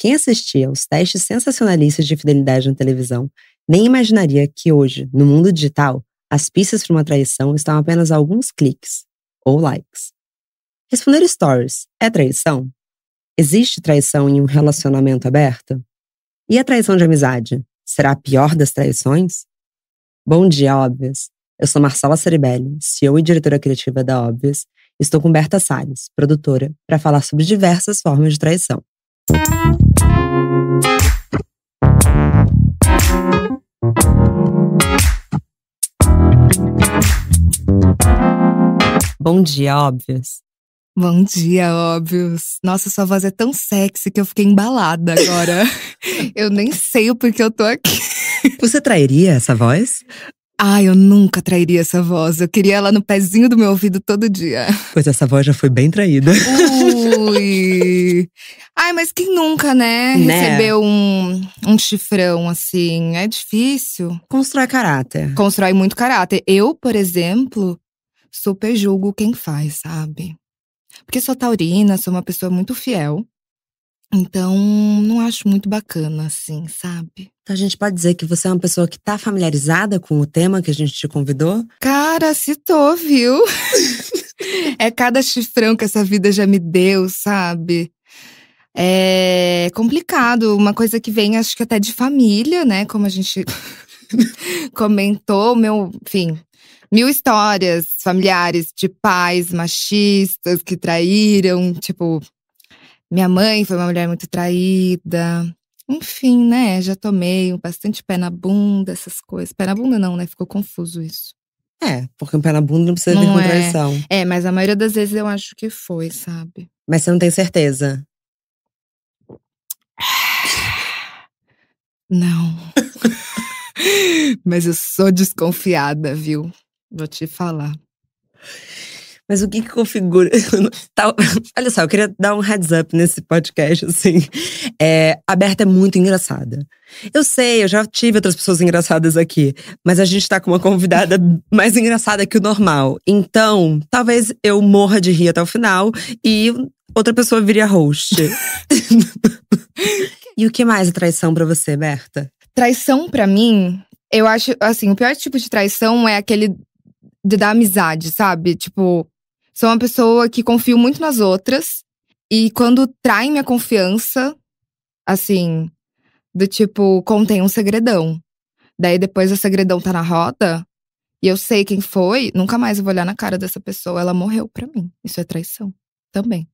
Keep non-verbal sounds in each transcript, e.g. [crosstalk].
Quem assistia aos testes sensacionalistas de fidelidade na televisão nem imaginaria que hoje, no mundo digital, as pistas para uma traição estão apenas a alguns cliques ou likes. Responder stories é traição? Existe traição em um relacionamento aberto? E a traição de amizade? Será a pior das traições? Bom dia, óbvias! Eu sou Marcela Ceribelli, CEO e diretora criativa da Óbvias. Estou com Berta Salles, produtora, para falar sobre diversas formas de traição. Bom dia, óbvios. Bom dia, óbvios. Nossa, sua voz é tão sexy que eu fiquei embalada agora. [laughs] eu nem sei o porquê eu tô aqui. Você trairia essa voz? Ah, eu nunca trairia essa voz. Eu queria ela no pezinho do meu ouvido todo dia. Pois essa voz já foi bem traída. Ui! [laughs] Ai, mas quem nunca, né? né? Recebeu um, um chifrão assim. É difícil. Constrói caráter. Constrói muito caráter. Eu, por exemplo, super julgo quem faz, sabe? Porque sou taurina, sou uma pessoa muito fiel. Então, não acho muito bacana, assim, sabe? Então, a gente pode dizer que você é uma pessoa que tá familiarizada com o tema que a gente te convidou? Cara, citou, viu? [laughs] é cada chifrão que essa vida já me deu, sabe? É complicado, uma coisa que vem, acho que até de família, né? Como a gente [laughs] comentou, meu, enfim, mil histórias familiares de pais machistas que traíram. Tipo, minha mãe foi uma mulher muito traída. Enfim, né? Já tomei bastante pé na bunda, essas coisas. Pé na bunda não, né? Ficou confuso isso. É, porque um pé na bunda não precisa não ter contradição. É. é, mas a maioria das vezes eu acho que foi, sabe? Mas você não tem certeza? Não. [laughs] mas eu sou desconfiada, viu? Vou te falar. Mas o que que configura? [laughs] tá, olha só, eu queria dar um heads up nesse podcast, assim. É, a Berta é muito engraçada. Eu sei, eu já tive outras pessoas engraçadas aqui, mas a gente tá com uma convidada mais engraçada que o normal. Então, talvez eu morra de rir até o final e outra pessoa viria host. [laughs] e o que mais é traição para você, Berta? Traição para mim, eu acho, assim, o pior tipo de traição é aquele de dar amizade, sabe? Tipo, sou uma pessoa que confio muito nas outras. E quando traem minha confiança, assim, do tipo, contém um segredão. Daí depois o segredão tá na roda e eu sei quem foi, nunca mais eu vou olhar na cara dessa pessoa. Ela morreu pra mim. Isso é traição também.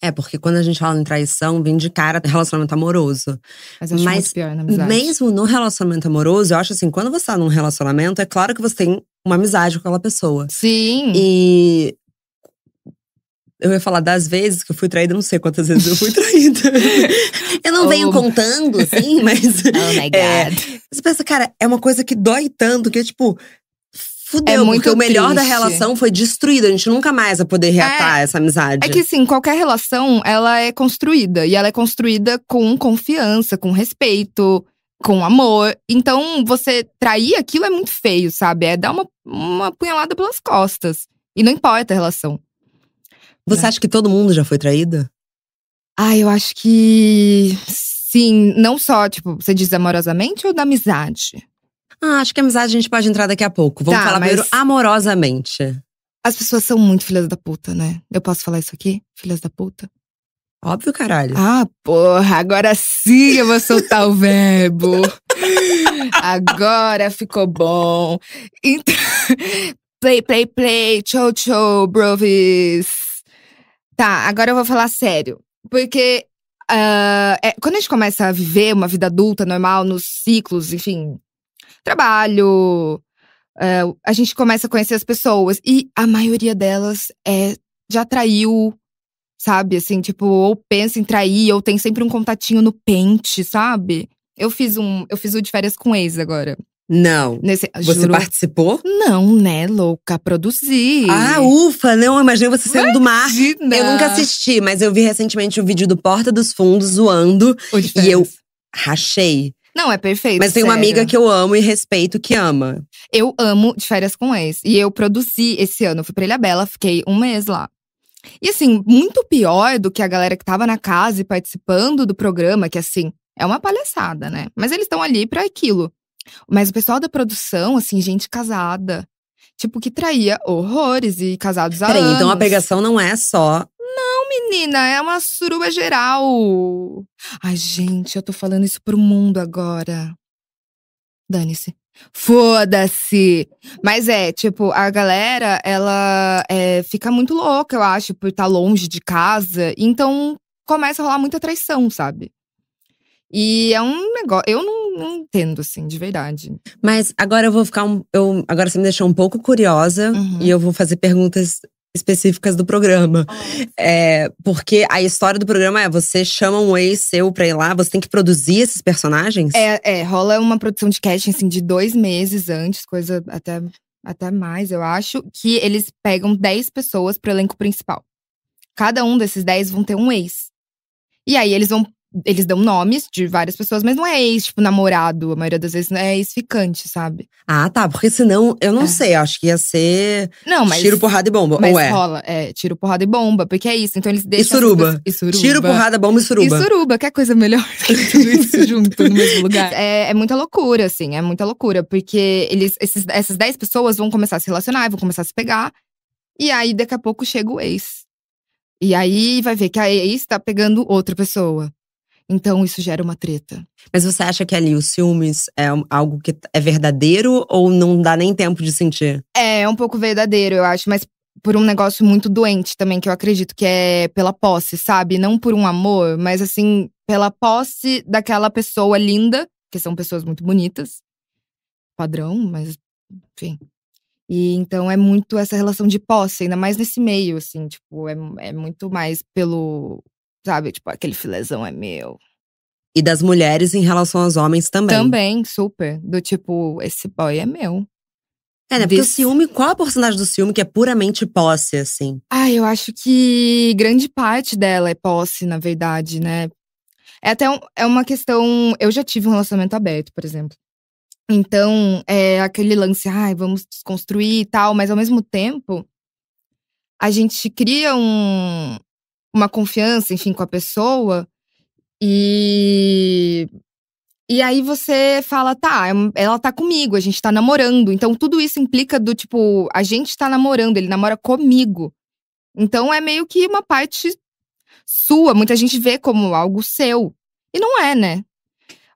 É, porque quando a gente fala em traição, vem de cara relacionamento amoroso. Mas, acho Mas pior na amizade. mesmo no relacionamento amoroso, eu acho assim, quando você tá num relacionamento, é claro que você tem uma amizade com aquela pessoa. Sim. E eu ia falar das vezes que eu fui traída, não sei quantas vezes eu fui [laughs] traída. eu não oh. venho contando, assim, [laughs] mas. Oh my é, God. É, você pensa, cara, é uma coisa que dói tanto que, é tipo, fudeu. É muito porque o melhor triste. da relação foi destruído. A gente nunca mais vai poder reatar é, essa amizade. É que sim, qualquer relação, ela é construída. E ela é construída com confiança, com respeito, com amor. Então, você trair aquilo é muito feio, sabe? É dar uma, uma punhalada pelas costas. E não importa a relação. Você é. acha que todo mundo já foi traído? Ah, eu acho que sim. Não só, tipo, você diz amorosamente ou da amizade? Ah, acho que amizade a gente pode entrar daqui a pouco. Vamos tá, falar primeiro amorosamente. As pessoas são muito filhas da puta, né? Eu posso falar isso aqui? Filhas da puta? Óbvio, caralho. Ah, porra, agora sim eu vou soltar o verbo. [laughs] Agora ficou bom. Então, play, play, play, tchau, tchau, brovis. Tá, agora eu vou falar sério. Porque uh, é, quando a gente começa a viver uma vida adulta normal, nos ciclos, enfim, trabalho. Uh, a gente começa a conhecer as pessoas e a maioria delas é já traiu, sabe? Assim, tipo, ou pensa em trair, ou tem sempre um contatinho no pente, sabe? Eu fiz um, eu fiz o de férias com ex agora. Não. Nesse, você juro, participou? Não, né, louca? Produzi. Ah, ufa! Não, imaginei você sendo do mar. Eu nunca assisti, mas eu vi recentemente o um vídeo do Porta dos Fundos zoando. E eu rachei. Não, é perfeito. Mas tem sério. uma amiga que eu amo e respeito que ama. Eu amo de férias com ex. E eu produzi esse ano. Eu fui pra Ilha Bela, fiquei um mês lá. E assim, muito pior do que a galera que tava na casa e participando do programa, que assim, é uma palhaçada, né? Mas eles estão ali para aquilo. Mas o pessoal da produção, assim, gente casada. Tipo, que traía horrores e casados há Peraí, então a pegação não é só menina, é uma suruba geral. Ai, gente, eu tô falando isso pro mundo agora. Dane-se. Foda-se! Mas é, tipo, a galera, ela é, fica muito louca, eu acho, por estar tá longe de casa. Então começa a rolar muita traição, sabe? E é um negócio. Eu não, não entendo, assim, de verdade. Mas agora eu vou ficar. Um, eu, agora você me deixou um pouco curiosa uhum. e eu vou fazer perguntas específicas do programa. Ah. É, porque a história do programa é: você chama um ex seu pra ir lá, você tem que produzir esses personagens? É, é rola uma produção de casting assim, de dois meses antes, coisa até, até mais, eu acho. Que eles pegam dez pessoas pro elenco principal. Cada um desses dez vão ter um ex. E aí eles vão eles dão nomes de várias pessoas, mas não é ex, tipo, namorado. A maioria das vezes né, é ex-ficante, sabe? Ah, tá. Porque senão, eu não é. sei, acho que ia ser. Não, mas. Tiro, porrada e bomba. Mas ou é? rola, é, tiro, porrada e bomba, porque é isso. Então eles deixam. E suruba. E suruba. Tiro, porrada, bomba e suruba. E suruba, que é coisa melhor que tudo isso [laughs] junto no mesmo lugar. É, é muita loucura, assim, é muita loucura, porque eles, esses, essas 10 pessoas vão começar a se relacionar, vão começar a se pegar. E aí, daqui a pouco, chega o ex. E aí vai ver que a ex tá pegando outra pessoa. Então isso gera uma treta. Mas você acha que ali os ciúmes é algo que é verdadeiro ou não dá nem tempo de sentir? É, é um pouco verdadeiro, eu acho, mas por um negócio muito doente também, que eu acredito que é pela posse, sabe? Não por um amor, mas assim, pela posse daquela pessoa linda, que são pessoas muito bonitas. Padrão, mas enfim. E então é muito essa relação de posse, ainda mais nesse meio, assim, tipo, é, é muito mais pelo Sabe? Tipo, aquele filezão é meu. E das mulheres em relação aos homens também. Também, super. Do tipo, esse boy é meu. É, né? Porque o ciúme, qual a porcentagem do ciúme que é puramente posse, assim? Ah, eu acho que grande parte dela é posse, na verdade, né? É até um, é uma questão. Eu já tive um relacionamento aberto, por exemplo. Então, é aquele lance, ai, vamos desconstruir e tal, mas ao mesmo tempo, a gente cria um, uma confiança, enfim, com a pessoa. E. E aí você fala, tá, é ela tá comigo, a gente tá namorando. Então tudo isso implica do tipo, a gente tá namorando, ele namora comigo. Então é meio que uma parte sua. Muita gente vê como algo seu. E não é, né?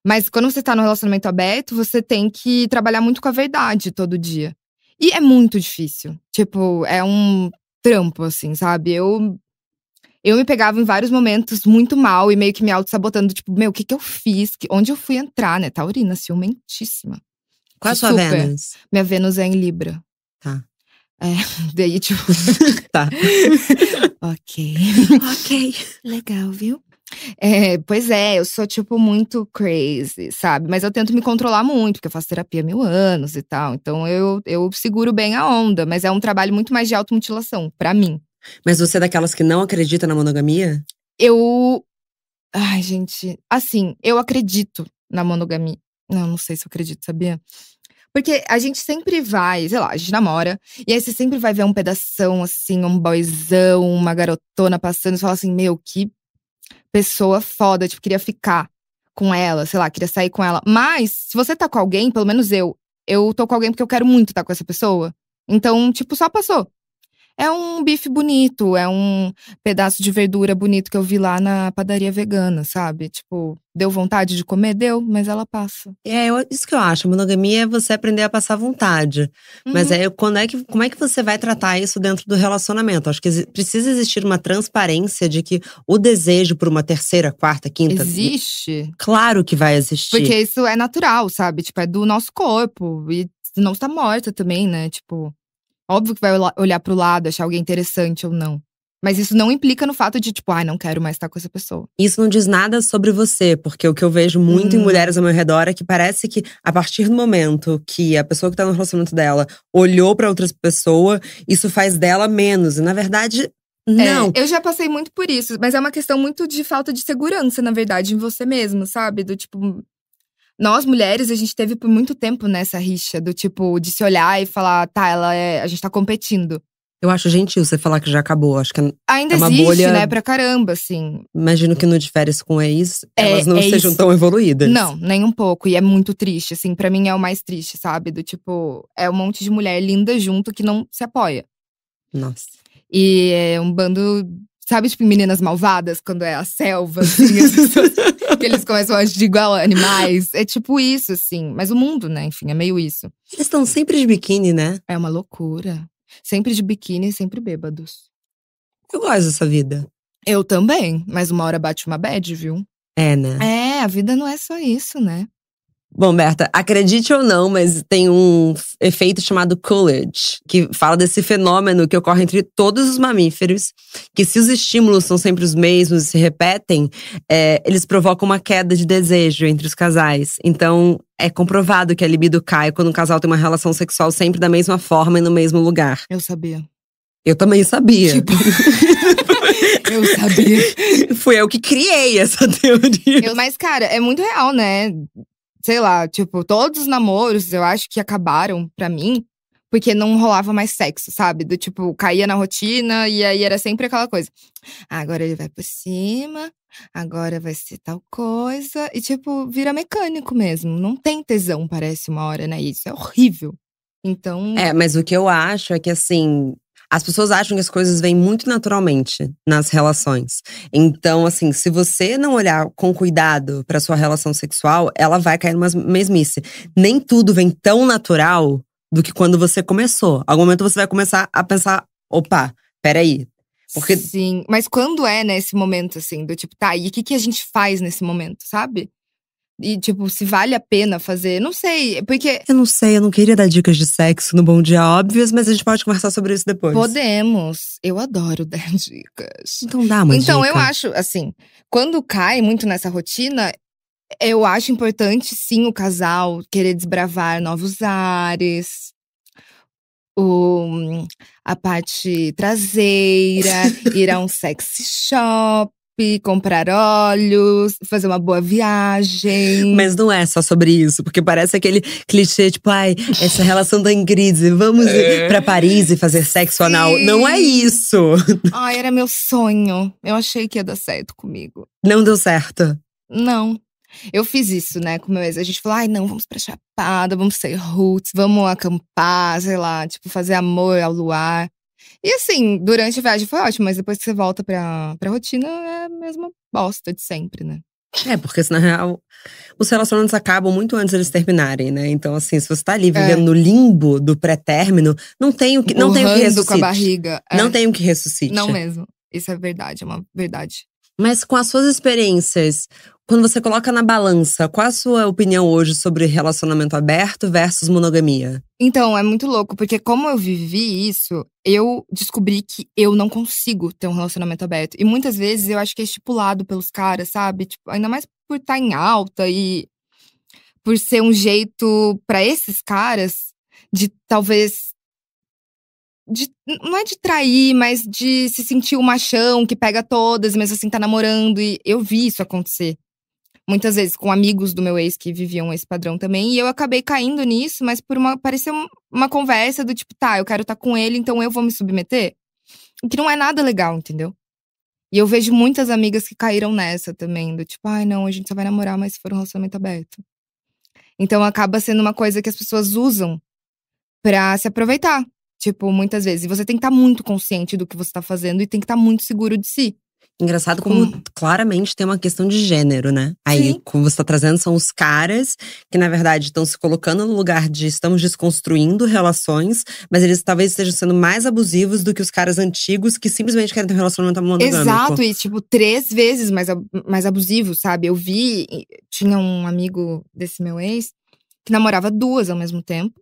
Mas quando você tá no relacionamento aberto, você tem que trabalhar muito com a verdade todo dia. E é muito difícil. Tipo, é um trampo, assim, sabe? Eu eu me pegava em vários momentos muito mal e meio que me auto-sabotando, tipo, meu, o que que eu fiz? Onde eu fui entrar, né? Taurina, ciumentíssima. Qual a sua Vênus? Minha Vênus é em Libra. Tá. É, [laughs] daí, tipo. [laughs] tá. [laughs] ok. Ok. Legal, viu? É, pois é, eu sou, tipo, muito crazy, sabe? Mas eu tento me controlar muito, porque eu faço terapia há mil anos e tal. Então eu, eu seguro bem a onda, mas é um trabalho muito mais de automutilação, para mim. Mas você é daquelas que não acredita na monogamia? Eu. Ai, gente. Assim, eu acredito na monogamia. Não, não sei se eu acredito, sabia? Porque a gente sempre vai, sei lá, a gente namora, e aí você sempre vai ver um pedação, assim, um boyzão, uma garotona passando, e fala assim, meu, que pessoa foda, tipo, queria ficar com ela, sei lá, queria sair com ela. Mas, se você tá com alguém, pelo menos eu, eu tô com alguém porque eu quero muito estar tá com essa pessoa. Então, tipo, só passou. É um bife bonito, é um pedaço de verdura bonito que eu vi lá na padaria vegana, sabe? Tipo, deu vontade de comer? Deu, mas ela passa. É, isso que eu acho. Monogamia é você aprender a passar vontade. Uhum. Mas é, quando é que, como é que você vai tratar isso dentro do relacionamento? Acho que precisa existir uma transparência de que o desejo por uma terceira, quarta, quinta. Existe. Claro que vai existir. Porque isso é natural, sabe? Tipo, é do nosso corpo. E não está morta também, né? Tipo. Óbvio que vai olhar para o lado, achar alguém interessante ou não. Mas isso não implica no fato de, tipo, ai, ah, não quero mais estar com essa pessoa. Isso não diz nada sobre você, porque o que eu vejo muito hum. em mulheres ao meu redor é que parece que, a partir do momento que a pessoa que tá no relacionamento dela olhou para outra pessoa, isso faz dela menos. E, na verdade, é, não. É, eu já passei muito por isso, mas é uma questão muito de falta de segurança, na verdade, em você mesmo, sabe? Do tipo, nós mulheres, a gente teve por muito tempo nessa rixa do tipo, de se olhar e falar, tá, ela é, a gente tá competindo. Eu acho gentil você falar que já acabou. Acho que é Ainda é uma existe, bolha... né? Pra caramba, assim. Imagino que no de férias com ex, é, elas não é sejam isso. tão evoluídas. Não, nem um pouco. E é muito triste, assim. para mim é o mais triste, sabe? Do tipo, é um monte de mulher linda junto que não se apoia. Nossa. E é um bando Sabe, tipo, meninas malvadas, quando é a selva, assim, [laughs] as pessoas, que eles começam a agir igual animais. É tipo isso, assim. Mas o mundo, né, enfim, é meio isso. Eles estão sempre de biquíni, né? É uma loucura. Sempre de biquíni e sempre bêbados. Eu gosto dessa vida. Eu também, mas uma hora bate uma bad, viu? É, né? É, a vida não é só isso, né? Bom, Berta, acredite ou não, mas tem um efeito chamado Coolidge, que fala desse fenômeno que ocorre entre todos os mamíferos, que se os estímulos são sempre os mesmos e se repetem, é, eles provocam uma queda de desejo entre os casais. Então, é comprovado que a libido cai quando um casal tem uma relação sexual sempre da mesma forma e no mesmo lugar. Eu sabia. Eu também sabia. Tipo... [laughs] eu sabia. Fui eu que criei essa teoria. Eu, mas, cara, é muito real, né? sei lá, tipo, todos os namoros eu acho que acabaram para mim porque não rolava mais sexo, sabe? Do tipo, caía na rotina e aí era sempre aquela coisa. agora ele vai por cima, agora vai ser tal coisa. E tipo, vira mecânico mesmo. Não tem tesão, parece, uma hora, né? Isso é horrível. Então. É, mas o que eu acho é que assim, as pessoas acham que as coisas vêm muito naturalmente nas relações. Então, assim, se você não olhar com cuidado para sua relação sexual, ela vai cair numa mesmice. Nem tudo vem tão natural do que quando você começou. Algum momento você vai começar a pensar, opa, peraí, porque... Sim, mas quando é nesse momento, assim, do tipo, tá, e o que, que a gente faz nesse momento, sabe? E, tipo, se vale a pena fazer. Não sei, porque. Eu não sei, eu não queria dar dicas de sexo no Bom Dia Óbvias, mas a gente pode conversar sobre isso depois. Podemos. Eu adoro [laughs] dar dicas. Então dá uma Então, dica. eu acho, assim, quando cai muito nessa rotina, eu acho importante, sim, o casal querer desbravar novos ares. O, hum, a parte traseira, [laughs] ir a um sexy shop, comprar óleos, fazer uma boa viagem. Mas não é só sobre isso, porque parece aquele clichê, tipo, ai, essa relação da Ingrid vamos é. ir pra Paris e fazer sexo Sim. anal. Não é isso! Ai, era meu sonho. Eu achei que ia dar certo comigo. Não deu certo? Não. Eu fiz isso, né, com meu ex. A gente falou, ai, não, vamos pra Chapada, vamos ser roots, vamos acampar, sei lá, tipo, fazer amor ao luar. E assim, durante a viagem foi ótimo, mas depois que você volta pra, pra rotina, é a mesma bosta de sempre, né? É, porque assim, na real, os relacionamentos acabam muito antes deles terminarem, né? Então, assim, se você tá ali é. vivendo é. no limbo do pré-término, não tem o que, não tem o que ressuscite. com a barriga. É. Não tem o que ressuscite. Não mesmo. Isso é verdade, é uma verdade. Mas com as suas experiências, quando você coloca na balança, qual a sua opinião hoje sobre relacionamento aberto versus monogamia? Então, é muito louco, porque como eu vivi isso, eu descobri que eu não consigo ter um relacionamento aberto. E muitas vezes eu acho que é estipulado pelos caras, sabe? Tipo, ainda mais por estar tá em alta e por ser um jeito para esses caras de talvez de, não é de trair, mas de se sentir o um machão que pega todas, mesmo assim tá namorando. E eu vi isso acontecer. Muitas vezes com amigos do meu ex que viviam esse padrão também. E eu acabei caindo nisso, mas por uma. Parecia uma conversa do tipo, tá, eu quero estar tá com ele, então eu vou me submeter. O que não é nada legal, entendeu? E eu vejo muitas amigas que caíram nessa também, do tipo, ai, ah, não, a gente só vai namorar, mas se for um relacionamento aberto. Então acaba sendo uma coisa que as pessoas usam para se aproveitar. Tipo, muitas vezes. E você tem que estar tá muito consciente do que você está fazendo e tem que estar tá muito seguro de si. Engraçado como claramente tem uma questão de gênero, né? Aí, Sim. como você está trazendo, são os caras que, na verdade, estão se colocando no lugar de estamos desconstruindo relações, mas eles talvez estejam sendo mais abusivos do que os caras antigos que simplesmente querem ter um relacionamento monogâmico. Exato, e tipo, três vezes mais, mais abusivo, sabe? Eu vi, tinha um amigo desse meu ex que namorava duas ao mesmo tempo.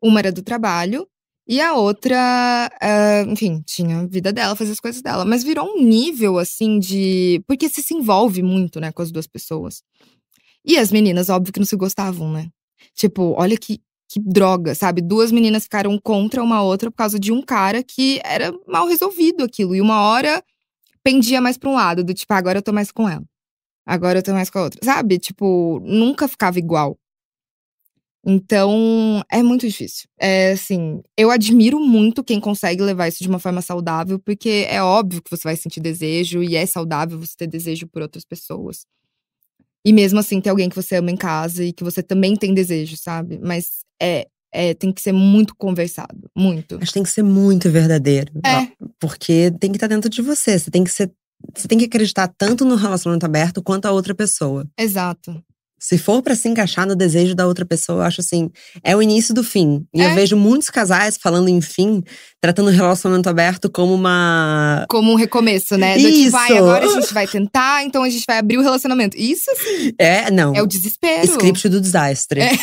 Uma era do trabalho e a outra, uh, enfim, tinha a vida dela, fazia as coisas dela. Mas virou um nível, assim, de. Porque você se envolve muito, né, com as duas pessoas. E as meninas, óbvio que não se gostavam, né? Tipo, olha que, que droga, sabe? Duas meninas ficaram contra uma outra por causa de um cara que era mal resolvido aquilo. E uma hora pendia mais pra um lado, do tipo, agora eu tô mais com ela. Agora eu tô mais com a outra. Sabe? Tipo, nunca ficava igual. Então, é muito difícil. É assim, eu admiro muito quem consegue levar isso de uma forma saudável, porque é óbvio que você vai sentir desejo e é saudável você ter desejo por outras pessoas. E mesmo assim, ter alguém que você ama em casa e que você também tem desejo, sabe? Mas é, é tem que ser muito conversado, muito. Mas tem que ser muito verdadeiro. É. Ah, porque tem que estar dentro de você. Você tem que ser você tem que acreditar tanto no relacionamento aberto quanto a outra pessoa. Exato. Se for para se encaixar no desejo da outra pessoa, eu acho assim, é o início do fim. E é. eu vejo muitos casais falando em fim, tratando o relacionamento aberto como uma. Como um recomeço, né? Tipo, Isso. tipo, vai, agora a gente vai tentar, então a gente vai abrir o relacionamento. Isso assim. É, não. É o desespero. Script do desastre. É,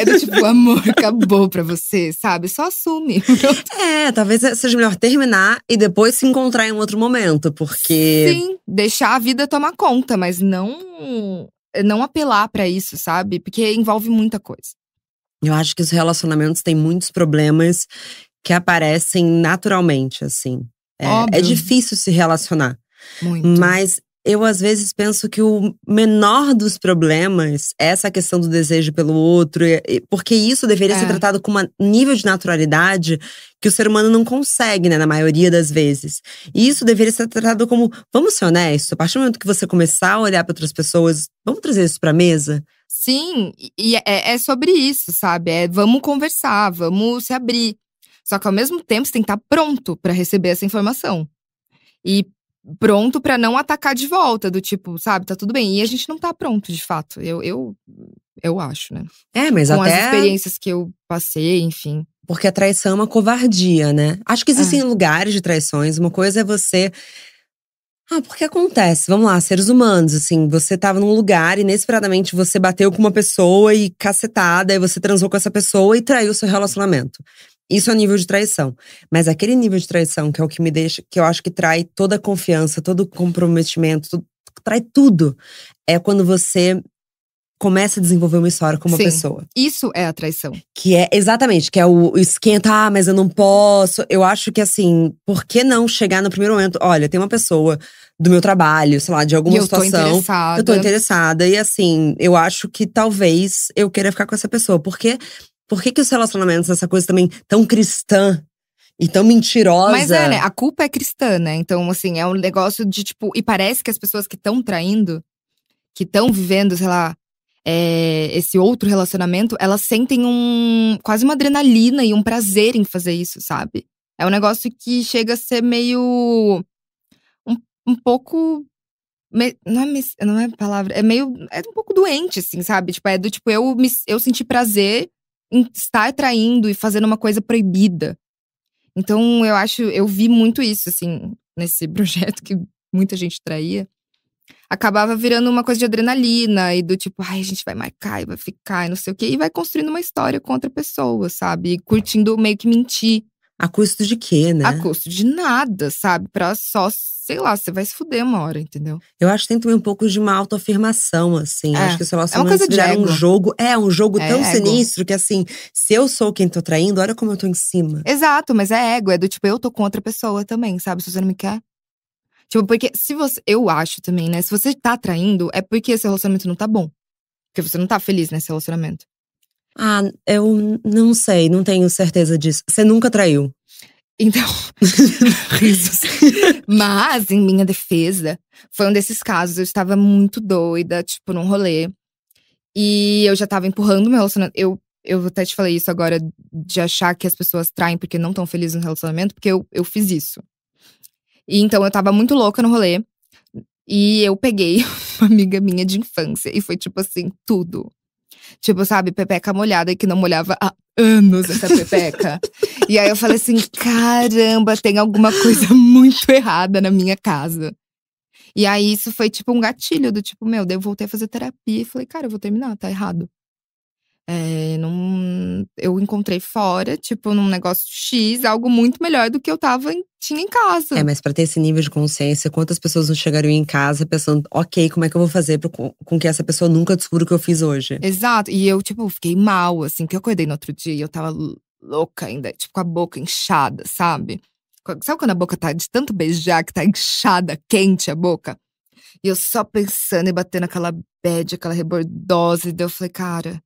é do tipo, amor, acabou pra você, sabe? Só assume. [laughs] é, talvez seja melhor terminar e depois se encontrar em um outro momento, porque. Sim, deixar a vida tomar conta, mas não eh, não apelar para isso, sabe? Porque envolve muita coisa. Eu acho que os relacionamentos têm muitos problemas que aparecem naturalmente, assim. É, é difícil se relacionar. Muito. Mas eu às vezes penso que o menor dos problemas é essa questão do desejo pelo outro, porque isso deveria é. ser tratado com um nível de naturalidade que o ser humano não consegue, né, na maioria das vezes. E isso deveria ser tratado como, vamos ser honestos, a partir do momento que você começar a olhar para outras pessoas, vamos trazer isso para a mesa? Sim, e é, é, é, sobre isso, sabe? É, vamos conversar, vamos se abrir. Só que ao mesmo tempo você tem que estar tá pronto para receber essa informação. E pronto para não atacar de volta, do tipo, sabe, tá tudo bem. E a gente não tá pronto, de fato. Eu, eu, eu acho, né? É, mas Com até. as experiências que eu passei, enfim. Porque a traição é uma covardia, né? Acho que existem é. lugares de traições. Uma coisa é você. Ah, porque acontece, vamos lá, seres humanos, assim, você tava num lugar, inesperadamente você bateu com uma pessoa e cacetada, e você transou com essa pessoa e traiu seu relacionamento. Isso é nível de traição. Mas aquele nível de traição que é o que me deixa, que eu acho que trai toda a confiança, todo o comprometimento, tudo, trai tudo. É quando você começa a desenvolver uma história com uma Sim, pessoa. Isso é a traição. Que é exatamente, que é o, o esquenta, ah, mas eu não posso. Eu acho que assim, por que não chegar no primeiro momento, olha, tem uma pessoa do meu trabalho, sei lá, de alguma eu situação, eu tô interessada. eu tô interessada e assim, eu acho que talvez eu queira ficar com essa pessoa, porque por que, que os relacionamentos, essa coisa também tão cristã e tão mentirosa. Mas é, né? A culpa é cristã, né? Então, assim, é um negócio de tipo. E parece que as pessoas que estão traindo, que estão vivendo, sei lá, é, esse outro relacionamento, elas sentem um. quase uma adrenalina e um prazer em fazer isso, sabe? É um negócio que chega a ser meio. um, um pouco. Me, não, é, não é palavra, é meio. É um pouco doente, assim, sabe? Tipo, é do tipo, eu, me, eu senti prazer estar traindo e fazendo uma coisa proibida. Então, eu acho, eu vi muito isso, assim, nesse [laughs] projeto que muita gente traía. Acabava virando uma coisa de adrenalina e do tipo, ai, a gente vai marcar e vai ficar e não sei o quê, e vai construindo uma história com outra pessoa, sabe? curtindo meio que mentir a custo de quê, né? A custo de nada, sabe? Pra só, sei lá, você vai se fuder uma hora, entendeu? Eu acho que tem também um pouco de uma autoafirmação, assim. É. Acho que os relacionamentos é viraram é um jogo. É, um jogo é tão ego. sinistro que, assim, se eu sou quem tô traindo, olha como eu tô em cima. Exato, mas é ego. É do tipo, eu tô com outra pessoa também, sabe? Se você não me quer. Tipo, porque se você. Eu acho também, né? Se você tá traindo, é porque esse relacionamento não tá bom. Porque você não tá feliz nesse relacionamento. Ah, eu não sei, não tenho certeza disso. Você nunca traiu. Então, [laughs] risos. Mas, em minha defesa, foi um desses casos. Eu estava muito doida, tipo, num rolê. E eu já estava empurrando meu relacionamento. Eu, eu até te falei isso agora, de achar que as pessoas traem porque não estão felizes no relacionamento, porque eu, eu fiz isso. E então eu estava muito louca no rolê. E eu peguei [laughs] uma amiga minha de infância. E foi tipo assim, tudo. Tipo, sabe, pepeca molhada que não molhava há anos essa pepeca. e aí eu falei assim: caramba, tem alguma coisa [laughs] muito errada na minha casa. E aí isso foi tipo um gatilho do tipo, meu, daí eu voltei a fazer terapia e falei, cara, eu vou terminar, tá errado. É, num, eu encontrei fora, tipo, num negócio X, algo muito melhor do que eu tava em, tinha em casa. É, mas para ter esse nível de consciência, quantas pessoas não chegariam em casa pensando, ok, como é que eu vou fazer pra, com que essa pessoa nunca descubra o que eu fiz hoje? Exato. E eu, tipo, fiquei mal, assim, que eu acordei no outro dia e eu tava louca ainda, tipo, com a boca inchada, sabe? Sabe quando a boca tá de tanto beijar que tá inchada, quente a boca? E eu só pensando e batendo aquela bad, aquela rebordose. E daí eu falei, cara,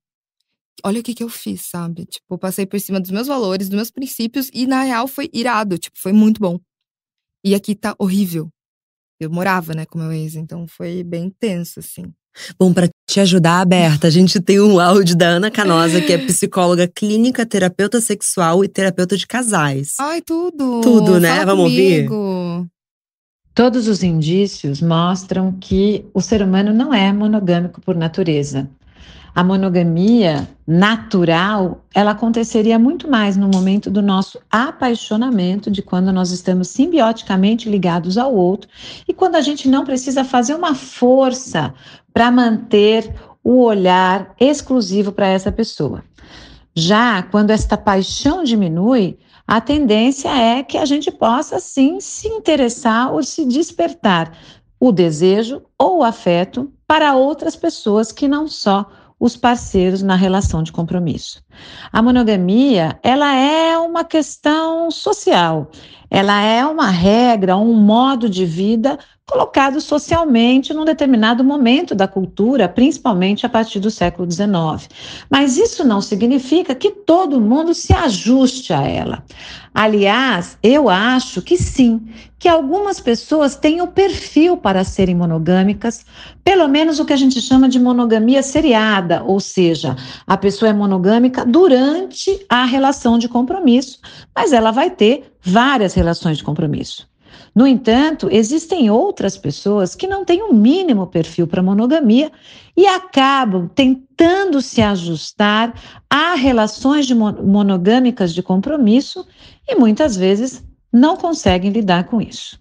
olha o que, que eu fiz, sabe? Tipo, passei por cima dos meus valores, dos meus princípios, e na real foi irado, tipo, foi muito bom. E aqui tá horrível. Eu morava, né, com meu ex, então foi bem tenso, assim. Bom, para te ajudar, Aberta, a gente tem um áudio da Ana Canosa, que é [laughs] psicóloga clínica, terapeuta sexual e terapeuta de casais. Ai, tudo! Tudo, né? Fala Vamos comigo. ouvir? Todos os indícios mostram que o ser humano não é monogâmico por natureza a monogamia natural, ela aconteceria muito mais no momento do nosso apaixonamento, de quando nós estamos simbioticamente ligados ao outro e quando a gente não precisa fazer uma força para manter o olhar exclusivo para essa pessoa. Já quando esta paixão diminui, a tendência é que a gente possa sim se interessar ou se despertar o desejo ou o afeto para outras pessoas que não só os parceiros na relação de compromisso. A monogamia, ela é uma questão social. Ela é uma regra, um modo de vida colocado socialmente num determinado momento da cultura, principalmente a partir do século XIX. Mas isso não significa que todo mundo se ajuste a ela. Aliás, eu acho que sim, que algumas pessoas têm o perfil para serem monogâmicas, pelo menos o que a gente chama de monogamia seriada, ou seja, a pessoa é monogâmica durante a relação de compromisso, mas ela vai ter várias relações de compromisso. No entanto, existem outras pessoas que não têm o um mínimo perfil para monogamia e acabam tentando se ajustar a relações de monogâmicas de compromisso e muitas vezes não conseguem lidar com isso.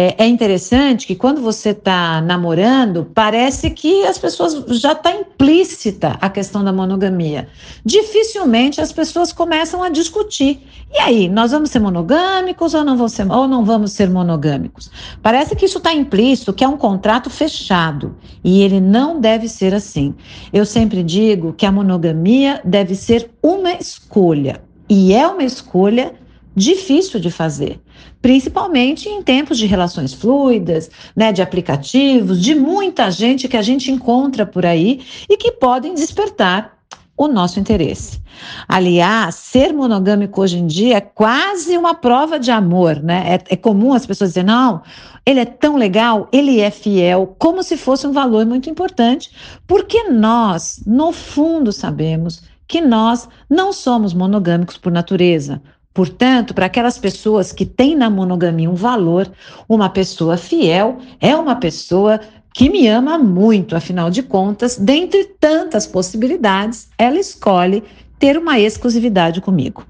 É, é interessante que quando você está namorando, parece que as pessoas já está implícita a questão da monogamia. Dificilmente as pessoas começam a discutir. E aí, nós vamos ser monogâmicos ou não, vamos ser, ou não vamos ser monogâmicos? Parece que isso está implícito, que é um contrato fechado. E ele não deve ser assim. Eu sempre digo que a monogamia deve ser uma escolha. E é uma escolha difícil de fazer, principalmente em tempos de relações fluidas, né, de aplicativos, de muita gente que a gente encontra por aí e que podem despertar o nosso interesse. Aliás, ser monogâmico hoje em dia é quase uma prova de amor, né? É, é, comum as pessoas dizerem, não, ele é tão legal, ele é fiel, como se fosse um valor muito importante, porque nós, no fundo, sabemos que nós não somos monogâmicos por natureza. Portanto, para aquelas pessoas que têm na monogamia um valor, uma pessoa fiel é uma pessoa que me ama muito, afinal de contas, dentre tantas possibilidades, ela escolhe ter uma exclusividade comigo.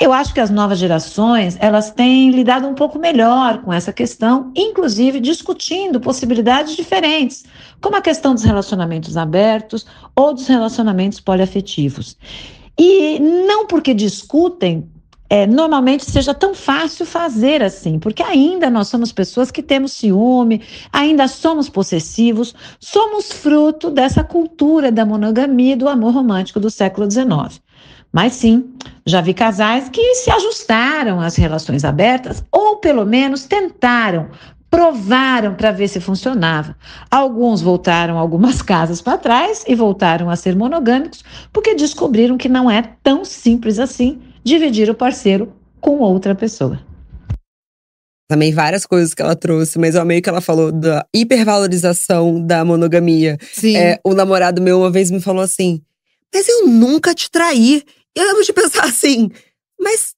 Eu acho que as novas gerações, elas têm lidado um pouco melhor com essa questão, inclusive discutindo possibilidades diferentes, como a questão dos relacionamentos abertos ou dos relacionamentos poliafetivos. E não porque discutem é, normalmente seja tão fácil fazer assim, porque ainda nós somos pessoas que temos ciúme, ainda somos possessivos, somos fruto dessa cultura da monogamia e do amor romântico do século XIX. Mas sim, já vi casais que se ajustaram às relações abertas ou pelo menos tentaram provaram para ver se funcionava. Alguns voltaram algumas [laughs] casas para trás e voltaram a ser monogâmicos porque descobriram que não é tão simples assim dividir o parceiro com outra pessoa. Também várias coisas que ela trouxe, mas ao meio que ela falou da hipervalorização da monogamia. Sim. É, o namorado meu uma vez me falou assim: Mas eu nunca te traí. E eu lembro de pensar assim, mas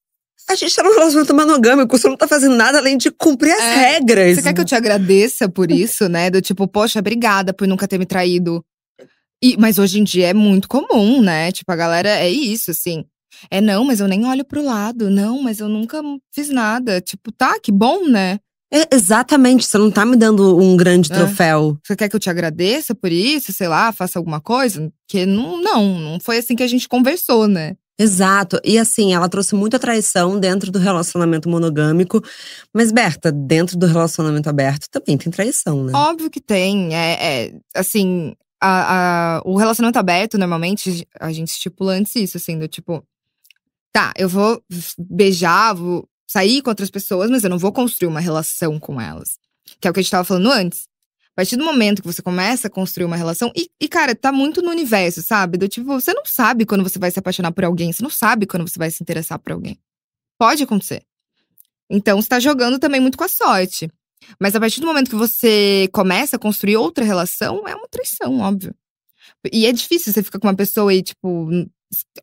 a gente tá num relacionamento monogâmico, você não tá fazendo nada além de cumprir as é, regras. Você quer que eu te agradeça por [laughs] isso, né? Do tipo, poxa, obrigada por nunca ter me traído. E, mas hoje em dia é muito comum, né? Tipo, a galera é isso, assim. É, não, mas eu nem olho pro lado. Não, mas eu nunca fiz nada. Tipo, tá, que bom, né? É, exatamente, você não tá me dando um grande é. troféu. Você quer que eu te agradeça por isso, sei lá, faça alguma coisa? Porque não, não, não foi assim que a gente conversou, né? Exato. E assim, ela trouxe muita traição dentro do relacionamento monogâmico. Mas, Berta, dentro do relacionamento aberto também tem traição, né? Óbvio que tem. É, é assim, a, a, o relacionamento aberto, normalmente, a gente estipula antes isso, assim, do tipo, tá, eu vou beijar, vou sair com outras pessoas, mas eu não vou construir uma relação com elas. Que é o que a gente tava falando antes. A partir do momento que você começa a construir uma relação, e, e, cara, tá muito no universo, sabe? Do tipo, você não sabe quando você vai se apaixonar por alguém, você não sabe quando você vai se interessar por alguém. Pode acontecer. Então, você tá jogando também muito com a sorte. Mas a partir do momento que você começa a construir outra relação, é uma traição, óbvio. E é difícil você ficar com uma pessoa e, tipo,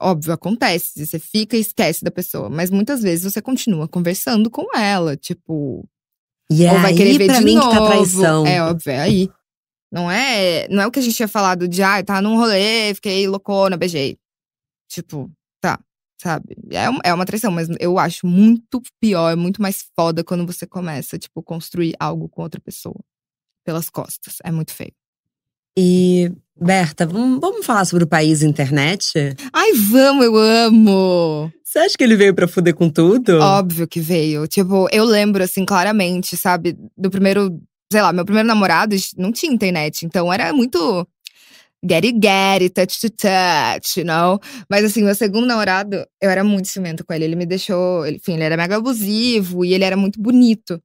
óbvio, acontece. Você fica e esquece da pessoa. Mas muitas vezes você continua conversando com ela, tipo. E é ou vai querer ver pra de mim novo. que tá traição. É óbvio, é aí. Não é, não é o que a gente tinha falado de, ah, tá num rolê, fiquei loucona, beijei. Tipo, tá, sabe? É, uma, é uma traição, mas eu acho muito pior, é muito mais foda quando você começa, tipo, construir algo com outra pessoa pelas costas. É muito feio. E Berta, vamos, falar sobre o país internet? Ai, vamos, eu amo! Você acha que ele veio pra fuder com tudo? Óbvio que veio. Tipo, eu lembro, assim, claramente, sabe? Do primeiro, sei lá, meu primeiro namorado não tinha internet. Então era muito Getty Getty, touch to touch, you know? Mas assim, meu segundo namorado, eu era muito cimento com ele. Ele me deixou, enfim, ele era mega abusivo e ele era muito bonito.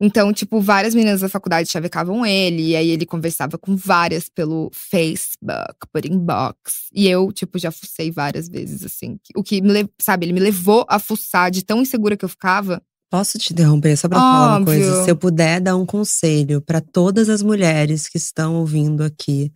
Então, tipo, várias meninas da faculdade chavecavam ele, e aí ele conversava com várias pelo Facebook, por inbox. E eu, tipo, já fucei várias vezes, assim. O que me, sabe, ele me levou a fuçar de tão insegura que eu ficava. Posso te interromper só pra Óbvio. falar uma coisa? Se eu puder dar um conselho para todas as mulheres que estão ouvindo aqui,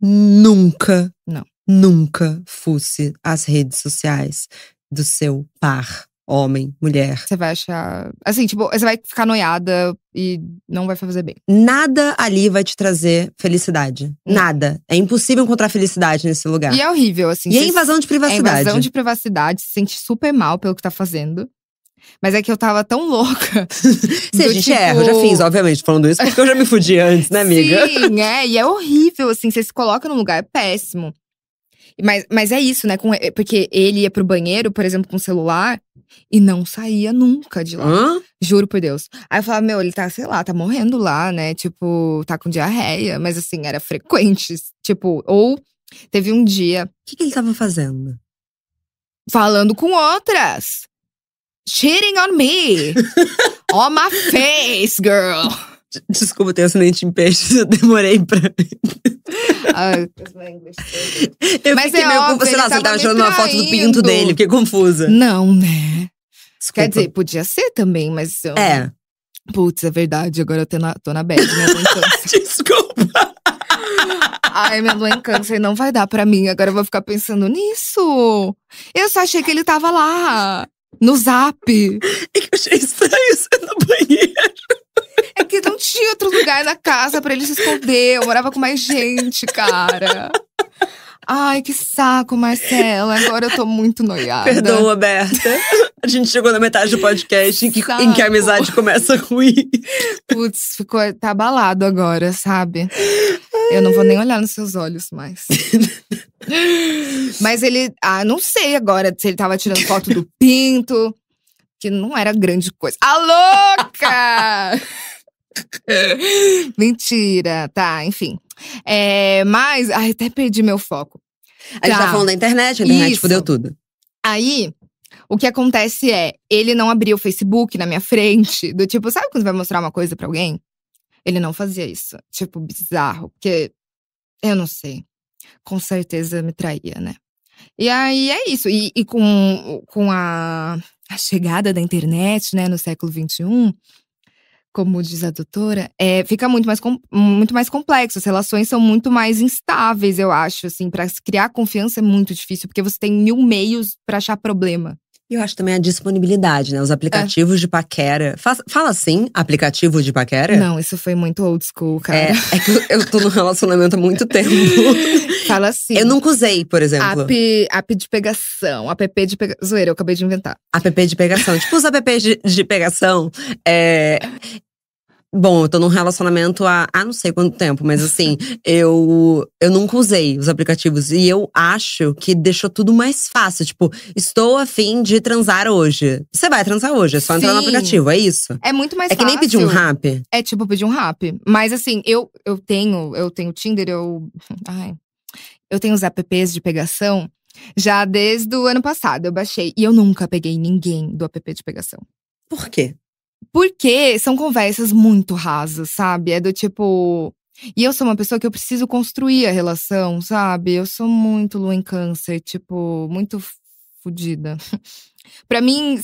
nunca, não. nunca fuce as redes sociais do seu par homem, mulher. Você vai achar. Assim, tipo, você vai ficar noiada e não vai fazer bem. Nada ali vai te trazer felicidade. Nada. É impossível encontrar felicidade nesse lugar. E é horrível, assim. E é invasão de privacidade. É invasão de privacidade, se sente super mal pelo que tá fazendo. Mas é que eu tava tão louca. Você [laughs] a gente tipo... erra, eu já fiz, obviamente, falando isso, porque eu já me fudi antes, né, amiga? Sim, é, e é horrível, assim, você se coloca num lugar péssimo. Mas, mas é isso, né? Com, é, porque ele ia pro banheiro, por exemplo, com o celular e não saía nunca de lá. Hã? Juro por Deus. Aí eu falava, meu, ele tá, sei lá, tá morrendo lá, né? Tipo, tá com diarreia. Mas assim, era frequente. Tipo, ou teve um dia. O que, que ele tava fazendo? Falando com outras. Cheating on me! [laughs] on my face, girl! [laughs] Desculpa, tenho acidente em peixe, [laughs] eu demorei pra. Ah, [laughs] eu Mas fiquei é meio óbvio, confusa. Sei lá, você tava tirando uma foto do pinto dele, fiquei confusa. Não, né? Desculpa. Quer dizer, podia ser também, mas. Eu... É. Putz, é verdade, agora eu tô na, tô na bad, né? Desculpa! Ai, minha mãe câncer não vai dar pra mim. Agora eu vou ficar pensando nisso. Eu só achei que ele tava lá, no zap. É que eu achei estranho ser no banheiro. Porque não tinha outro lugar na casa para ele se esconder. Eu morava com mais gente, cara. Ai, que saco, Marcela. Agora eu tô muito noiada. Perdoa, Berta. A gente chegou na metade do podcast em que, em que a amizade começa a ruir. Putz, ficou, tá abalado agora, sabe? Eu não vou nem olhar nos seus olhos mais. Mas ele. Ah, não sei agora se ele tava tirando foto do pinto, que não era grande coisa. A louca! [laughs] Mentira, tá, enfim. É, mas, ai, até perdi meu foco. A gente tá, tá falando da internet, a internet Isso. fudeu tudo. Aí, o que acontece é, ele não abria o Facebook na minha frente, do tipo, sabe quando você vai mostrar uma coisa para alguém? Ele não fazia isso. Tipo, bizarro, porque eu não sei. Com certeza me traía, né? E aí é isso. E, e com, com a, a, chegada da internet, né, no século XXI, como diz a doutora, é, fica muito mais, muito mais complexo. As relações são muito mais instáveis, eu acho. Assim, para criar confiança é muito difícil, porque você tem mil meios para achar problema. E eu acho também a disponibilidade, né? Os aplicativos é. de paquera. Fala, fala assim, aplicativo de paquera? Não, isso foi muito old school, cara. É, é que eu tô num relacionamento há muito tempo. [laughs] fala assim. Eu nunca usei, por exemplo. App, app de pegação, app de pegação. Zoeira, eu acabei de inventar. App de pegação. tipo, os apps de, de pegação. É, Bom, eu tô num relacionamento há, há não sei quanto tempo, mas assim, [laughs] eu, eu nunca usei os aplicativos. E eu acho que deixou tudo mais fácil. Tipo, estou afim de transar hoje. Você vai transar hoje, é só Sim. entrar no aplicativo, é isso. É muito mais é fácil. É que nem pedir um rap. É tipo pedir um rap. Mas assim, eu, eu tenho, eu tenho Tinder, eu. Ai. Eu tenho os apps de pegação já desde o ano passado. Eu baixei. E eu nunca peguei ninguém do app de pegação. Por quê? Porque são conversas muito rasas, sabe? É do tipo. E eu sou uma pessoa que eu preciso construir a relação, sabe? Eu sou muito lua em câncer, tipo, muito fodida. [laughs] para mim,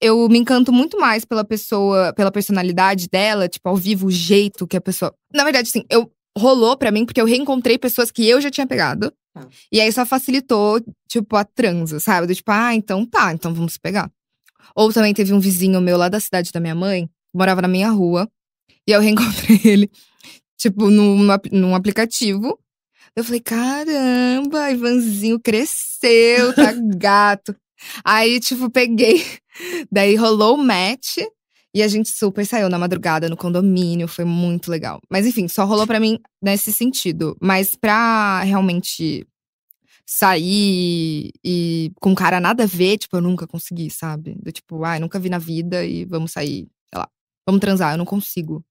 eu me encanto muito mais pela pessoa, pela personalidade dela, tipo, ao vivo, o jeito que a pessoa. Na verdade, assim, eu rolou para mim porque eu reencontrei pessoas que eu já tinha pegado. Ah. E aí só facilitou, tipo, a transa, sabe? Do tipo, ah, então tá, então vamos pegar. Ou também teve um vizinho meu lá da cidade da minha mãe, morava na minha rua, e eu [laughs] reencontrei ele, tipo, num, num aplicativo. Eu falei, caramba, Ivanzinho cresceu, tá [laughs] gato. Aí, tipo, peguei. [laughs] Daí rolou o match. E a gente super saiu na madrugada no condomínio, foi muito legal. Mas enfim, só rolou para mim nesse sentido. Mas pra realmente sair e com cara nada a ver, tipo, eu nunca consegui, sabe? Do tipo, ah, nunca vi na vida e vamos sair, sei lá, vamos transar, eu não consigo.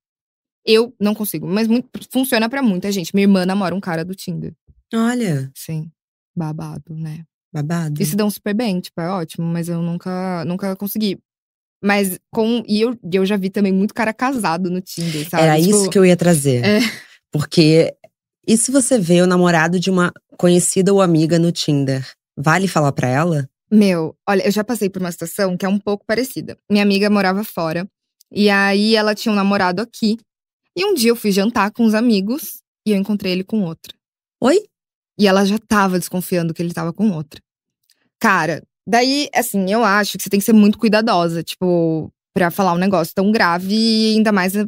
Eu não consigo, mas muito, funciona para muita gente. Minha irmã namora um cara do Tinder. Olha. Sim. Babado, né? Babado. E se dão super bem, tipo, é ótimo, mas eu nunca, nunca consegui. Mas com. E eu, eu já vi também muito cara casado no Tinder, sabe? Era tipo, isso que eu ia trazer. É. Porque e se você vê o namorado de uma conhecida ou amiga no Tinder, vale falar para ela? Meu, olha, eu já passei por uma situação que é um pouco parecida. Minha amiga morava fora e aí ela tinha um namorado aqui. E um dia eu fui jantar com os amigos e eu encontrei ele com outra. Oi? E ela já tava desconfiando que ele tava com outra. Cara, daí, assim, eu acho que você tem que ser muito cuidadosa, tipo, para falar um negócio tão grave, e ainda mais a,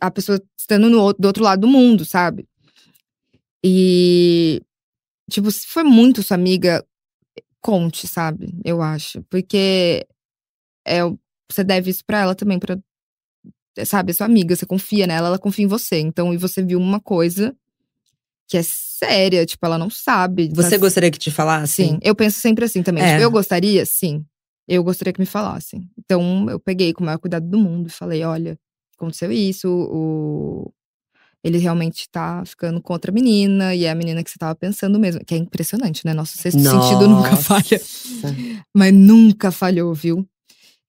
a pessoa estando no, do outro lado do mundo, sabe? E, tipo, se foi muito sua amiga, conte, sabe? Eu acho. Porque é, você deve isso pra ela também, pra. Sabe, é sua amiga, você confia nela, ela confia em você. Então, e você viu uma coisa que é séria, tipo, ela não sabe. Você tá... gostaria que te falasse? Sim, eu penso sempre assim também. Tipo, é. Tipo, eu gostaria, sim. Eu gostaria que me falassem. Então, eu peguei com o maior cuidado do mundo e falei: olha, aconteceu isso, o ele realmente tá ficando com outra menina e é a menina que você tava pensando mesmo. Que é impressionante, né? Nosso sexto Nossa. sentido nunca falha. [laughs] Mas nunca falhou, viu?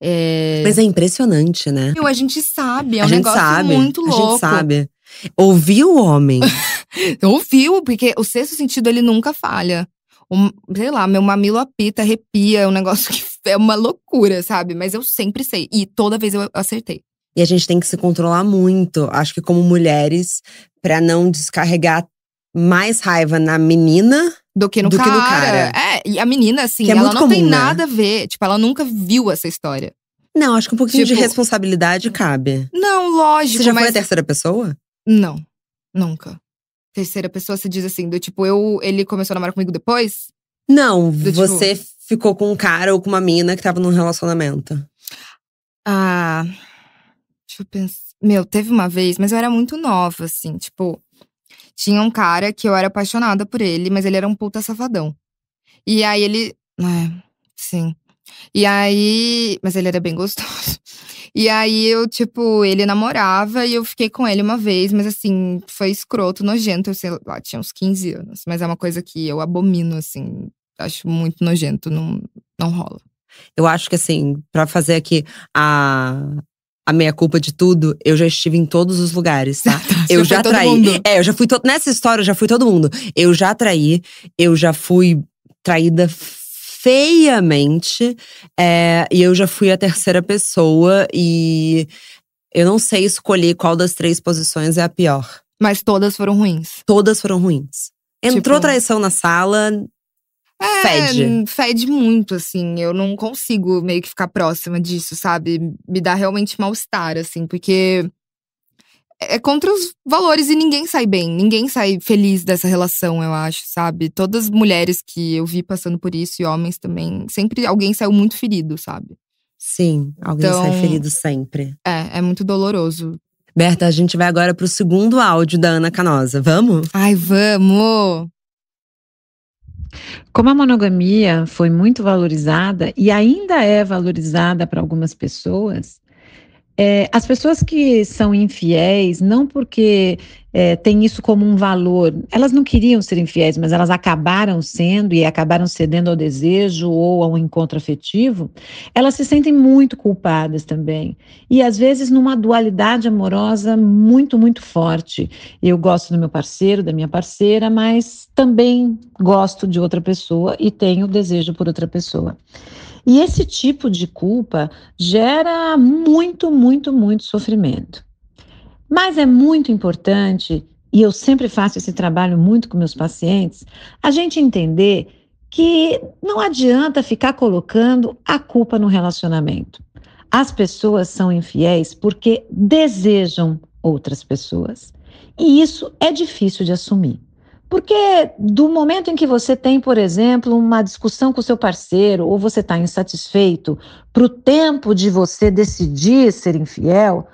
É... Mas é impressionante, né? Meu, a gente sabe, é um negócio sabe, muito louco. A gente sabe. Ouviu o homem. [laughs] Ouviu, porque o sexto sentido ele nunca falha. Um, sei lá, meu mamilo apita, arrepia, é um negócio [laughs] que é uma loucura, sabe? Mas eu sempre sei. E toda vez eu acertei. E a gente tem que se controlar muito, acho que como mulheres, para não descarregar mais raiva na menina do que no, do cara. Que no cara. É, e a menina, assim, que é ela é não comum, tem né? nada a ver. Tipo, ela nunca viu essa história. Não, acho que um pouquinho tipo, de responsabilidade cabe. Não, lógico. Você já mas... foi a terceira pessoa? Não, nunca. Terceira pessoa se diz assim, do tipo, eu, ele começou a namorar comigo depois? Não, do, tipo você tipo... ficou com um cara ou com uma mina que tava num relacionamento. Ah pensar. Meu, teve uma vez, mas eu era muito nova, assim, tipo. Tinha um cara que eu era apaixonada por ele, mas ele era um puta safadão. E aí ele. É, sim. E aí. Mas ele era bem gostoso. [laughs] E aí eu, tipo, ele namorava e eu fiquei com ele uma vez, mas assim, foi escroto, nojento. Eu sei lá, tinha uns 15 anos. Mas é uma coisa que eu abomino, assim. Acho muito nojento, não, não rola. Eu acho que assim, para fazer aqui a, a meia culpa de tudo, eu já estive em todos os lugares, tá? [laughs] eu já traí. É, eu já fui todo nessa história, eu já fui todo mundo. Eu já traí, eu já fui traída feiamente, é, e eu já fui a terceira pessoa e eu não sei escolher qual das três posições é a pior. Mas todas foram ruins. Todas foram ruins. Entrou tipo... traição na sala, é, fede. Fede muito, assim. Eu não consigo meio que ficar próxima disso, sabe? Me dá realmente mal-estar, assim, porque é, é contra os valores e ninguém sai bem, ninguém sai feliz dessa relação, eu acho, sabe? Todas as mulheres que eu vi passando por isso e homens também, sempre alguém saiu muito ferido, sabe? Sim, alguém então, sai ferido sempre. É, é muito doloroso. Berta, a gente vai agora pro segundo áudio da Ana Canosa. Vamos? Ai, vamos! Como a monogamia foi muito valorizada e ainda é valorizada para algumas pessoas, é, as pessoas que são infiéis, não porque é, têm isso como um valor, elas não queriam ser infiéis, mas elas acabaram sendo e acabaram cedendo ao desejo ou ao encontro afetivo, elas se sentem muito culpadas também. E às vezes numa dualidade amorosa muito, muito forte. Eu gosto do meu parceiro, da minha parceira, mas também gosto de outra pessoa e tenho desejo por outra pessoa. E esse tipo de culpa gera muito, muito, muito sofrimento. Mas é muito importante, e eu sempre faço esse trabalho muito com meus pacientes, a gente entender que não adianta ficar colocando a culpa no relacionamento. As pessoas são infiéis porque desejam outras pessoas. E isso é difícil de assumir. Porque do momento em que você tem, por exemplo, uma discussão com seu parceiro ou você está insatisfeito, para o tempo de você decidir ser infiel,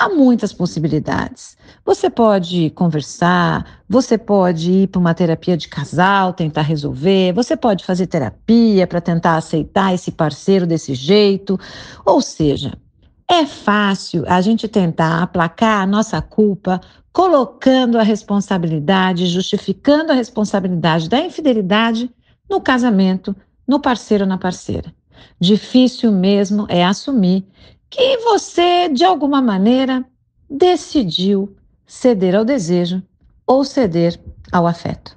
há muitas possibilidades. Você pode conversar, você pode ir para uma terapia de casal, tentar resolver, você pode fazer terapia para tentar aceitar esse parceiro desse jeito. Ou seja, é fácil a gente tentar aplacar a nossa culpa colocando a responsabilidade, justificando a responsabilidade da infidelidade no casamento, no parceiro ou na parceira. Difícil mesmo é assumir que você, de alguma maneira, decidiu ceder ao desejo ou ceder ao afeto.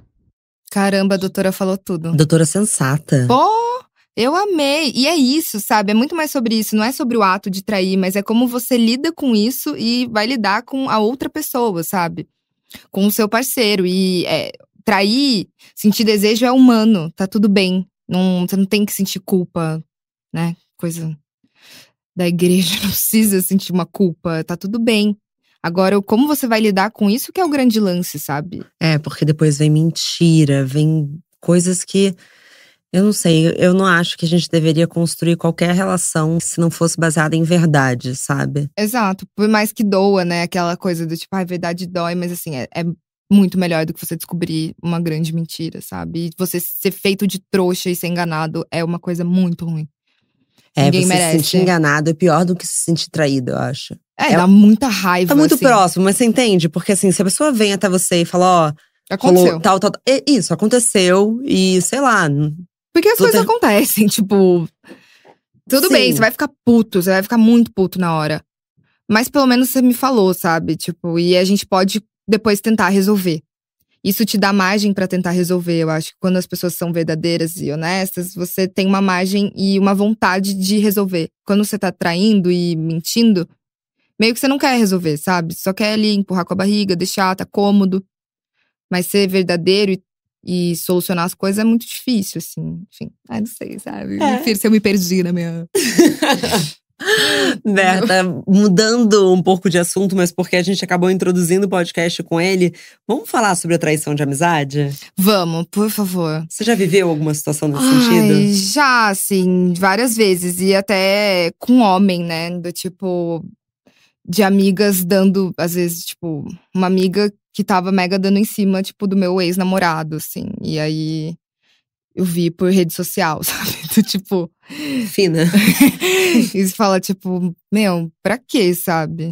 Caramba, a doutora falou tudo. Doutora sensata. Pô! Eu amei. E é isso, sabe? É muito mais sobre isso. Não é sobre o ato de trair, mas é como você lida com isso e vai lidar com a outra pessoa, sabe? Com o seu parceiro. E é, trair, sentir desejo é humano. Tá tudo bem. Não, você não tem que sentir culpa, né? Coisa da igreja. [laughs] Não precisa sentir uma culpa. Tá tudo bem. Agora, como você vai lidar com isso que é o grande lance, sabe? É, porque depois vem mentira, vem coisas que eu não sei, eu não acho que a gente deveria construir qualquer relação se não fosse baseada em verdade, sabe? Exato, por mais que doa, né? Aquela coisa do tipo, ah, verdade dói, mas assim, é, é muito melhor do que você descobrir uma grande mentira, sabe? E você ser feito de trouxa e ser enganado é uma coisa muito ruim. É, Ninguém você merece. se sentir enganado é pior do que se sentir traído, eu acho. É, é dá muita raiva. Tá muito assim. próximo, mas você entende? Porque assim, se a pessoa vem até você e fala, ó. Oh, aconteceu. Falou, tal, tal, tal. Isso, aconteceu. E sei lá, porque as coisas acontecem, [laughs] tipo. Tudo Sim. bem, você vai ficar puto, você vai ficar muito puto na hora. Mas pelo menos você me falou, sabe? Tipo, e a gente pode depois tentar resolver. Isso te dá margem para tentar resolver. Eu acho que quando as pessoas são verdadeiras e honestas, você tem uma margem e uma vontade de resolver. Quando você tá traindo e mentindo, meio que você não quer resolver, sabe? Só quer ali empurrar com a barriga, deixar, tá cômodo. Mas ser verdadeiro e e solucionar as coisas é muito difícil, assim. Enfim, ai, não sei, sabe? É. Prefiro se eu me perdi na minha. [laughs] Berta, mudando um pouco de assunto, mas porque a gente acabou introduzindo o podcast com ele, vamos falar sobre a traição de amizade? Vamos, por favor. Você já viveu alguma situação nesse Ai, sentido? Já, assim, várias vezes. E até com homem, né? Do tipo. De amigas dando, às vezes, tipo, uma amiga que tava mega dando em cima, tipo, do meu ex-namorado, assim. E aí eu vi por rede social, [laughs] sabe? tipo. Fina. e [laughs] você fala, tipo, meu, pra quê, sabe?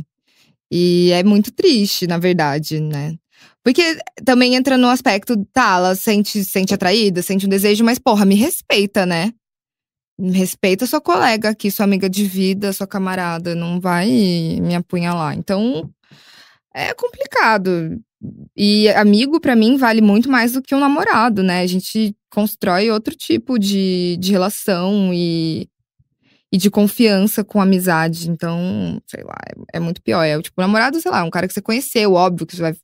E é muito triste, na verdade, né? Porque também entra no aspecto, tá, ela sente, sente atraída, sente um desejo, mas porra, me respeita, né? respeita sua colega aqui, sua amiga de vida, sua camarada, não vai me apunhalar. Então, é complicado. E amigo, para mim, vale muito mais do que um namorado, né? A gente constrói outro tipo de, de relação e, e de confiança com amizade. Então, sei lá, é, é muito pior. É tipo, um namorado, sei lá, um cara que você conheceu, óbvio que você vai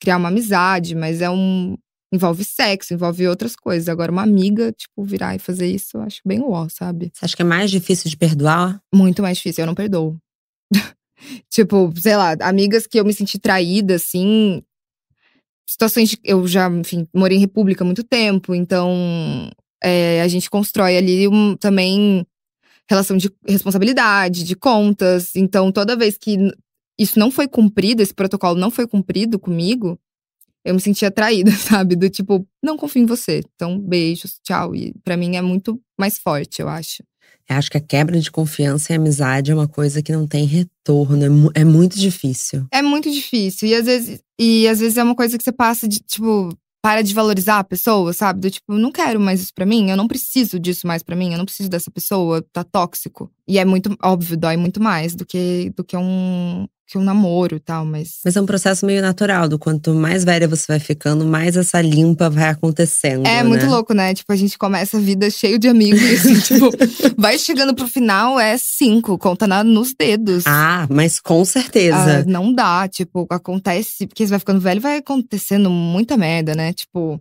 criar uma amizade, mas é um. Envolve sexo, envolve outras coisas. Agora, uma amiga, tipo, virar e fazer isso, eu acho bem uó, sabe? Você acha que é mais difícil de perdoar? Muito mais difícil, eu não perdoo. [laughs] tipo, sei lá, amigas que eu me senti traída, assim, situações de, eu já, enfim, morei em república há muito tempo, então é, a gente constrói ali um, também relação de responsabilidade, de contas. Então, toda vez que isso não foi cumprido, esse protocolo não foi cumprido comigo, eu me sentia traída, [laughs] sabe? Do tipo, não confio em você. Então, beijos, tchau. E para mim é muito mais forte, eu acho. Acho que a quebra de confiança e amizade é uma coisa que não tem retorno. É, é muito difícil. É muito difícil. E às vezes, e às vezes é uma coisa que você passa de, tipo, para de valorizar a pessoa, sabe? Do tipo, não quero mais isso pra mim, eu não preciso disso mais pra mim, eu não preciso dessa pessoa, tá tóxico. E é muito, óbvio, dói muito mais do que, do que um, que um namoro e tal, mas. Mas é um processo meio natural, do quanto mais velha você vai ficando, mais essa limpa vai acontecendo. É né? muito louco, né? Tipo, a gente começa a vida cheio de amigos, e assim, [laughs] tipo, vai chegando pro final, é cinco, conta na, nos dedos. Ah, mas com certeza. Ah, não dá, tipo, acontece, porque você vai ficando velho, vai acontecendo muita merda, né? Tipo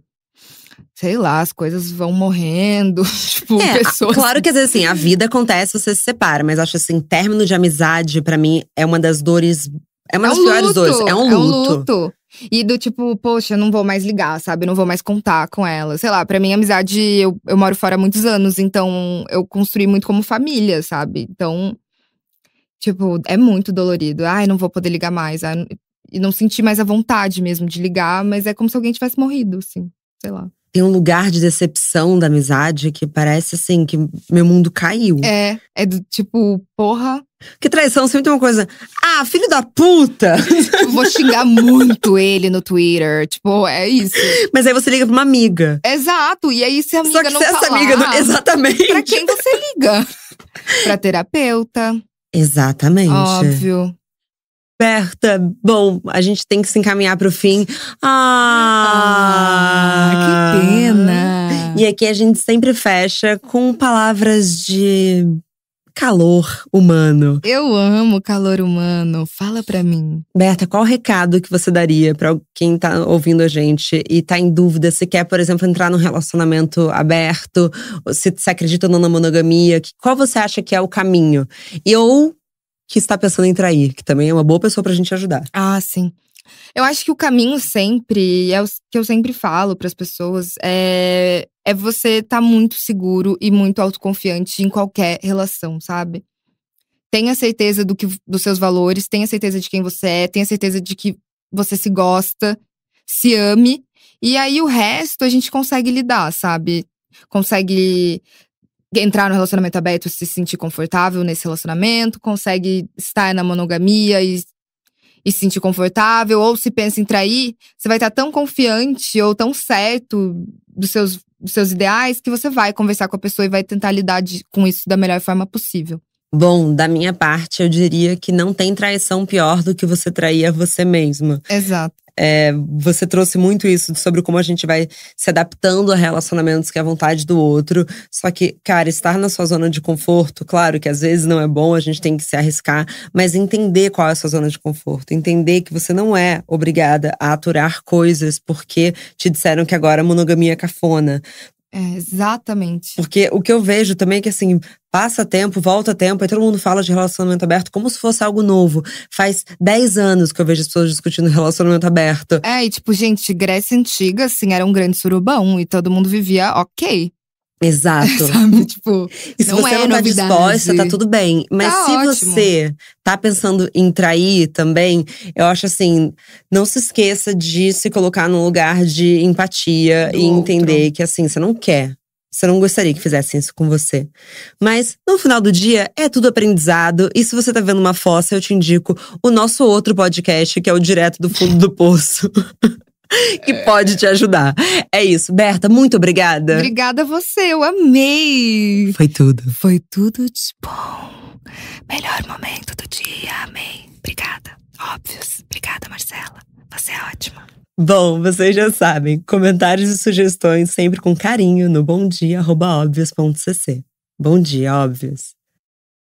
sei lá, as coisas vão morrendo. [laughs] tipo, é, pessoas. Claro que às vezes assim, a vida acontece, você se separa, mas acho assim, término de amizade, para mim, é uma das dores. É uma é um das piores luto, dores. É um, luto é um luto. luto. E do tipo, poxa, não vou mais ligar, sabe? Não vou mais contar com ela. Sei lá, pra mim, amizade, eu, eu moro fora há muitos anos, então eu construí muito como família, sabe? Então, tipo, é muito dolorido. Ai, não vou poder ligar mais. Ai, e não senti mais a vontade mesmo de ligar, mas é como se alguém tivesse morrido, assim, sei lá tem um lugar de decepção da amizade que parece assim que meu mundo caiu. É, é do tipo, porra. Que traição sempre tem uma coisa. Ah, filho da puta! Tipo, eu vou xingar muito ele no Twitter. Tipo, é isso. Mas aí você liga pra uma amiga. Exato. E aí, se a amiga Só que não se falar, essa amiga não... Exatamente. Pra quem você liga? pra terapeuta. Exatamente. Óbvio. Berta, bom, a gente tem que se encaminhar para o fim. Ah, ah, que pena! E aqui a gente sempre fecha com palavras de calor humano. Eu amo calor humano. Fala para mim. Berta, qual recado que você daria para quem tá ouvindo a gente e tá em dúvida se quer, por exemplo, entrar num relacionamento aberto, se, se acredita ou não na monogamia, qual você acha que é o caminho? E ou que está pensando em trair, que também é uma boa pessoa pra gente ajudar. Ah, sim. Eu acho que o caminho sempre, é o que eu sempre falo para as pessoas, é, é você estar tá muito seguro e muito autoconfiante em qualquer relação, sabe? Tenha certeza do que, dos seus valores, tenha certeza de quem você é, tenha certeza de que você se gosta, se ame. E aí o resto a gente consegue lidar, sabe? Consegue entrar no relacionamento aberto, se sentir confortável nesse relacionamento, consegue estar na monogamia e, e se sentir confortável, ou se pensa em trair, você vai estar tão confiante ou tão certo dos seus, dos seus ideais que você vai conversar com a pessoa e vai tentar lidar de, com isso da melhor forma possível. Bom, da minha parte, eu diria que não tem traição pior do que você trair a você mesma. Exato. É, você trouxe muito isso sobre como a gente vai se adaptando a relacionamentos que é a vontade do outro. Só que, cara, estar na sua zona de conforto, claro que às vezes não é bom, a gente tem que se arriscar, mas entender qual é a sua zona de conforto. Entender que você não é obrigada a aturar coisas porque te disseram que agora a monogamia é cafona. É, exatamente. Porque o que eu vejo também é que assim, passa tempo, volta tempo, aí todo mundo fala de relacionamento aberto como se fosse algo novo. Faz 10 anos que eu vejo as pessoas discutindo [laughs] relacionamento aberto. É, e tipo, gente, Grécia Antiga, assim, era um grande surubão e todo mundo vivia ok. Exato. [laughs] Sabe? Tipo, e se não você é não tá novidade. disposta, tá tudo bem. Mas tá se ótimo. você tá pensando em trair também, eu acho assim, não se esqueça de se colocar num lugar de empatia Do e entender que assim, você não quer. Você não gostaria que fizessem isso com você. Mas, no final do dia, é tudo aprendizado. E se você tá vendo uma fossa, eu te indico o nosso outro podcast, que é o Direto do Fundo do Poço. [laughs] [laughs] que é. pode te ajudar. É isso. Berta, muito obrigada. Obrigada a você, eu amei. Foi tudo. Foi tudo de bom. Melhor momento do dia, amei. Obrigada. Óbvios. Obrigada, Marcela. Você é ótima. Bom, vocês já sabem, comentários e sugestões sempre com carinho no bomdia.obvios.cc. Bom dia, óbvios!